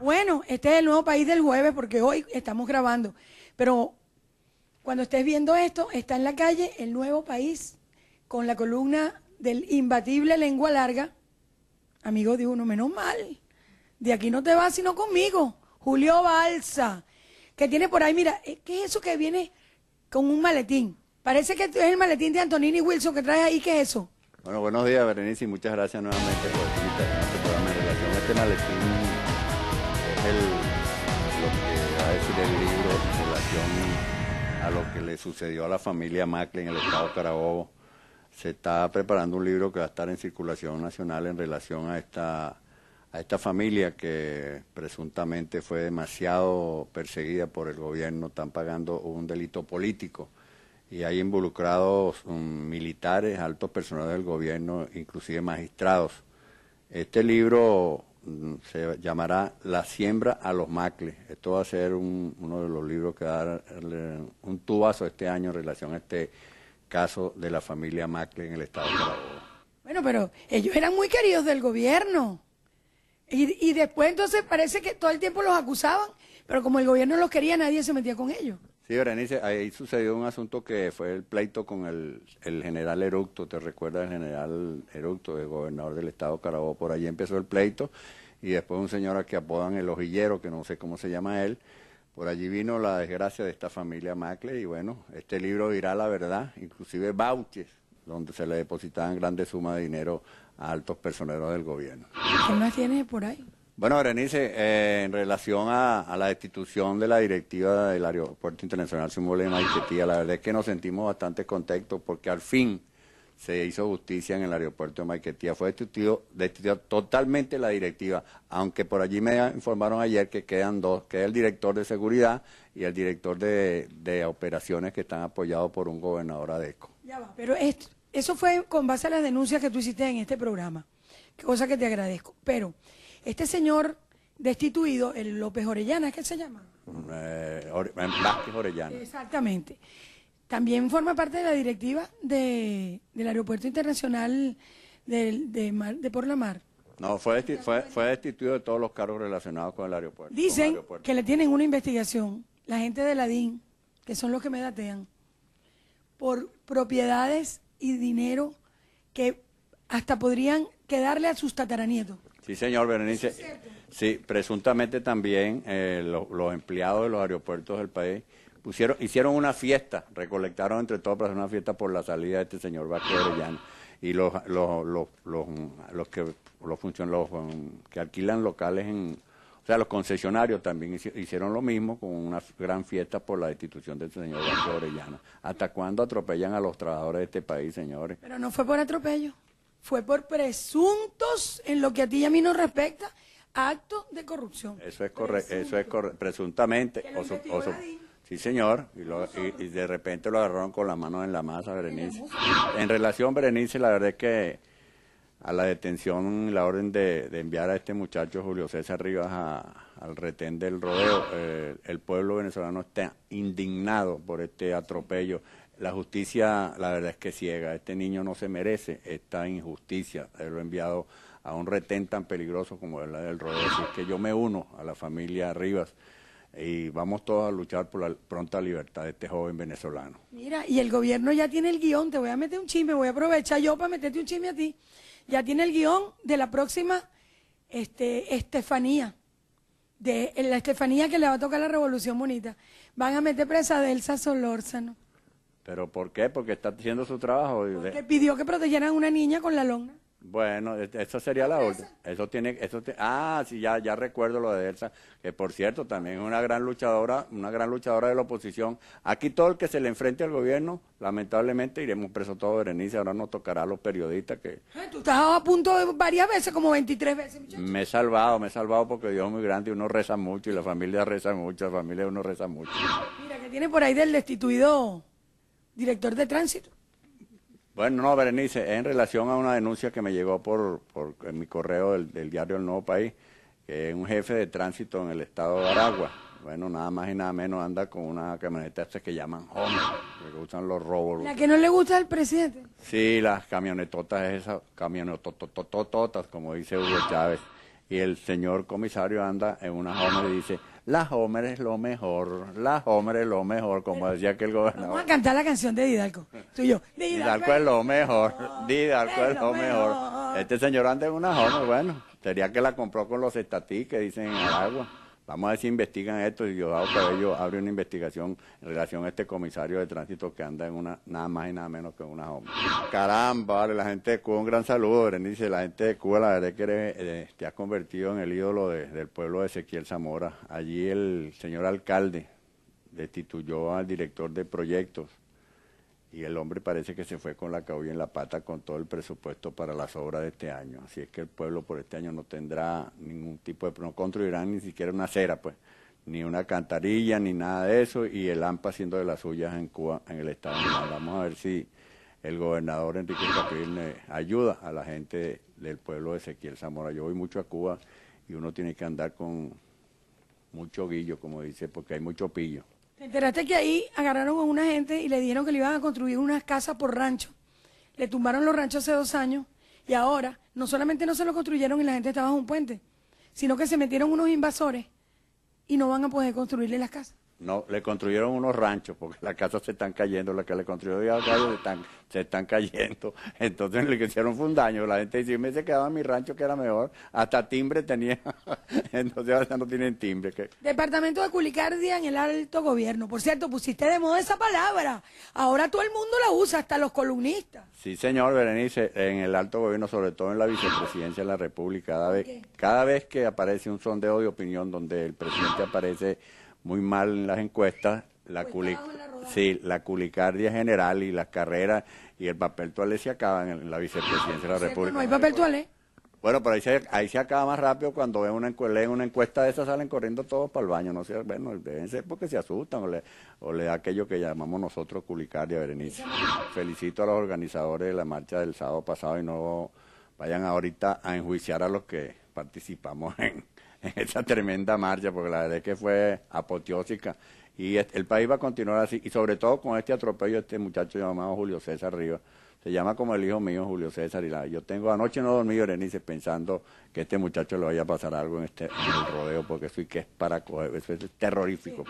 Bueno, este es el nuevo país del jueves porque hoy estamos grabando. Pero cuando estés viendo esto, está en la calle el nuevo país con la columna del imbatible lengua larga. Amigo digo, uno, menos mal. De aquí no te vas sino conmigo. Julio Balsa, que tiene por ahí, mira, eh, ¿qué es eso que viene con un maletín? Parece que es el maletín de Antonini Wilson que traes ahí, ¿qué es eso? Bueno, buenos días, Berenice, y muchas gracias nuevamente por este programa de relación este maletín lo que va a decir el libro en relación a lo que le sucedió a la familia Macle en el estado Carabobo. Se está preparando un libro que va a estar en circulación nacional en relación a esta, a esta familia que presuntamente fue demasiado perseguida por el gobierno, están pagando un delito político y hay involucrados mm, militares, altos personales del gobierno, inclusive magistrados. Este libro Mm, se llamará La siembra a los macles. Esto va a ser uno de los libros que va a dar un tubazo este año en relación a este caso de la familia Macle en el estado de York Bueno, pero ellos eran muy queridos del gobierno. Y, y después entonces parece que todo el tiempo los acusaban, pero como el gobierno los quería, nadie se metía con ellos. Sí, Berenice, ahí sucedió un asunto que fue el pleito con el, general Eructo, ¿te recuerdas el general Eructo, el gobernador del estado Carabobo? Por allí empezó el pleito y después un señor a que apodan el ojillero, que no sé cómo se llama él, por allí vino la desgracia de esta familia Macle y bueno, este libro dirá la verdad, inclusive Bauches, donde se le depositaban grandes sumas de dinero a altos personeros del gobierno. ¿Qué más tienes por ahí? Bueno, Berenice, eh, en relación a, la destitución de la directiva del Aeropuerto Internacional Simón de Maiquetía, la verdad es que nos sentimos bastante contentos porque al fin se hizo justicia en el aeropuerto de Maiquetía. Fue destituido, destituido totalmente la directiva, aunque por allí me informaron ayer que quedan dos, que es el director de seguridad y el director de, operaciones que están apoyados por un gobernador ADECO. Ya va, pero eso fue con base a las denuncias que tú hiciste en este programa, cosa que te agradezco, pero... Este señor destituido, el López Orellana, ¿es que se llama? Eh, eh, Orellana. Exactamente. También forma parte de la directiva del Aeropuerto Internacional de, de, Por la Mar. No, fue, destituido de todos los cargos relacionados con el aeropuerto. Dicen que le tienen una investigación, la gente de la DIN, que son los que me datean, por propiedades y dinero que hasta podrían quedarle a sus tataranietos. Sí, señor Berenice. Sí, presuntamente también eh, los empleados de los aeropuertos del país pusieron, hicieron una fiesta, recolectaron entre todos para hacer una fiesta por la salida de este señor Vázquez Orellana. Y los, los, los, los, que los, los um, que alquilan locales en, o sea, los concesionarios también hicieron lo mismo con una gran fiesta por la destitución de este señor Vázquez Orellana. ¿Hasta cuándo atropellan a los trabajadores de este país, señores? Pero no fue por atropello fue por presuntos, en lo que a ti y a mí nos respecta, actos de corrupción. Eso es correcto, eso es correcto, presuntamente. sí, señor, y, de repente lo agarraron con la mano en la masa, Berenice. En relación, Berenice, la verdad es que a la detención, la orden de, enviar a este muchacho Julio César Rivas al retén del rodeo, eh, el pueblo venezolano está indignado por este atropello la justicia, la verdad es que ciega. Este niño no se merece esta injusticia. Él lo enviado a un retén tan peligroso como el del rodeo. que yo me uno a la familia Rivas y vamos todos a luchar por la pronta libertad de este joven venezolano. Mira, y el gobierno ya tiene el guión, te voy a meter un chisme, voy a aprovechar yo para meterte un chisme a ti. Ya tiene el guión de la próxima este, Estefanía, de la Estefanía que le va a tocar la Revolución Bonita. Van a meter presa a Elsa Solórzano. ¿Pero por qué? Porque está haciendo su trabajo. pidió que protegieran a una niña con la longa. Bueno, eso sería la otra. Eso tiene, eso ah, sí, ya, ya recuerdo lo de Elsa, que por cierto también es una gran luchadora, una gran luchadora de la oposición. Aquí todo el que se le enfrente al gobierno, lamentablemente iremos preso todo, Berenice, ahora nos tocará a los periodistas que... Eh, tú estás a punto de varias veces, como 23 veces, Me he salvado, me he salvado porque Dios es muy grande y uno reza mucho y la familia reza mucho, la familia uno reza mucho. Mira, que tiene por ahí del destituido director de tránsito. Bueno, no, Berenice, en relación a una denuncia que me llegó por, en mi correo del, diario El Nuevo País, que es un jefe de tránsito en el estado de Aragua. Bueno, nada más y nada menos anda con una camioneta que llaman Home, que gustan los robos. ¿La que no le gusta al presidente? Sí, las camionetotas esas, camionetototototas, como dice Hugo Chávez. Y el señor comisario anda en una Home y dice, la Homer es lo mejor, la hombres es lo mejor, como decía que el gobernador. Vamos a cantar la canción de Didalco. y yo. Didalco, es lo mejor, Didalco es lo mejor. Este señor anda en una Homer, bueno, sería que la compró con los que dicen en el agua. Vamos a ver si investigan esto y yo para ellos, abre una investigación en relación a este comisario de tránsito que anda en una, nada más y nada menos que una Caramba, vale, la gente de Cuba, un gran saludo, Berenice, la gente de Cuba, la verdad es que eh, te has convertido en el ídolo del pueblo de Ezequiel Zamora. Allí el señor alcalde destituyó al director de proyectos y el hombre parece que se fue con la caulla en la pata con todo el presupuesto para las obras de este año. Así es que el pueblo por este año no tendrá ningún tipo de, no construirán ni siquiera una cera, pues, ni una cantarilla, ni nada de eso, y el AMPA haciendo de las suyas en Cuba, en el estado Vamos a ver si el gobernador Enrique Capil ayuda a la gente del pueblo de Ezequiel Zamora. Yo voy mucho a Cuba y uno tiene que andar con mucho guillo, como dice, porque hay mucho pillo. ¿Te enteraste que ahí agarraron a una gente y le dijeron que le iban a construir unas casas por rancho? Le tumbaron los ranchos hace dos años y ahora no solamente no se lo construyeron y la gente estaba bajo un puente, sino que se metieron unos invasores y no van a poder construirle las casas. No, le construyeron unos ranchos porque las casas se están cayendo, las que le construyeron ya se están se están cayendo. Entonces lo que hicieron fue un daño. La gente dice, me se quedaba en mi rancho que era mejor. Hasta timbre tenía. Entonces ahora ya no tienen timbre. Departamento de Culicardia en el alto gobierno. Por cierto, pusiste de moda esa palabra. Ahora todo el mundo la usa, hasta los columnistas. Sí, señor Berenice, en el alto gobierno, sobre todo en la vicepresidencia de la República, cada vez, que aparece un sondeo de opinión donde el presidente aparece muy mal en las encuestas, la, pues Sí, la culicardia general y las carreras y el papel toalé se acaban en la vicepresidencia de la República. No hay papel toalé. Bueno, pero ahí se, acaba más rápido cuando ven una, encuesta, una encuesta de esas, salen corriendo todos para el baño. No sé, bueno, deben ser porque se asustan o le, o le da aquello que llamamos nosotros culicardia, Berenice. Felicito a los organizadores de la marcha del sábado pasado y no vayan ahorita a enjuiciar a los que participamos en, en esa tremenda marcha, porque la verdad es que fue apoteósica y el país va a continuar así, y sobre todo con este atropello este muchacho llamado Julio César Rivas. Se llama como el hijo mío Julio César y la, yo tengo anoche no dormí Berenice pensando que este muchacho le vaya a pasar algo en este rodeo porque eso que es para eso es terrorífico.